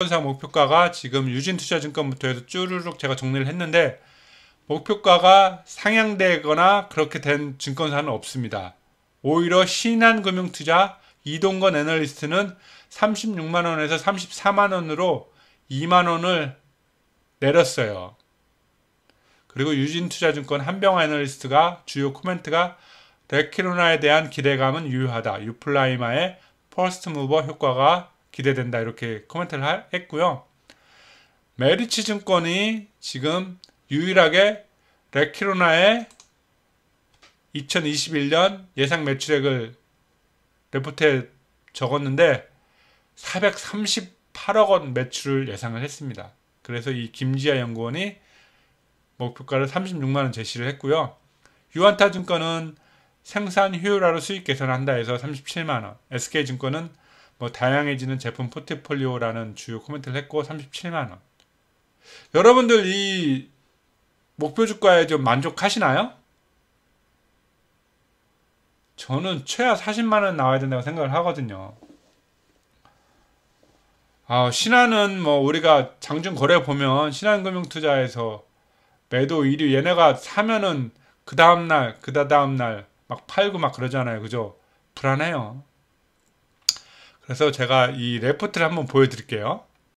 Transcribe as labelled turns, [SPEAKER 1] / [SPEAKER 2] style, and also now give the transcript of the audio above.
[SPEAKER 1] 현상 목표가가 지금 유진투자증권부터 해서 쭈르룩 제가 정리를 했는데 목표가가 상향되거나 그렇게 된 증권사는 없습니다. 오히려 신한금융투자 이동건 애널리스트는 36만원에서 34만원으로 2만원을 내렸어요. 그리고 유진투자증권 한병화 애널리스트가 주요 코멘트가 레키로나에 대한 기대감은 유효하다. 유플라이마의 퍼스트 무버 효과가 기대된다 이렇게 코멘트를 하, 했고요. 메리치 증권이 지금 유일하게 레키로나의 2021년 예상 매출액을 레포트에 적었는데 438억 원 매출을 예상을 했습니다. 그래서 이 김지아 연구원이 목표가를 36만 원 제시를 했고요. 유한타증권은 생산 효율화로 수익 개선한다 해서 37만 원, SK증권은 뭐 다양해지는 제품 포트폴리오라는 주요 코멘트를 했고 37만 원. 여러분들 이 목표 주가에 좀 만족하시나요? 저는 최하 40만 원 나와야 된다고 생각을 하거든요. 아, 신한은 뭐 우리가 장중 거래 보면 신한금융투자에서 매도 1위 얘네가 사면은 그 다음날 그다 다음날 막 팔고 막 그러잖아요. 그죠? 불안해요. 그래서 제가 이 레포트를 한번 보여드릴게요.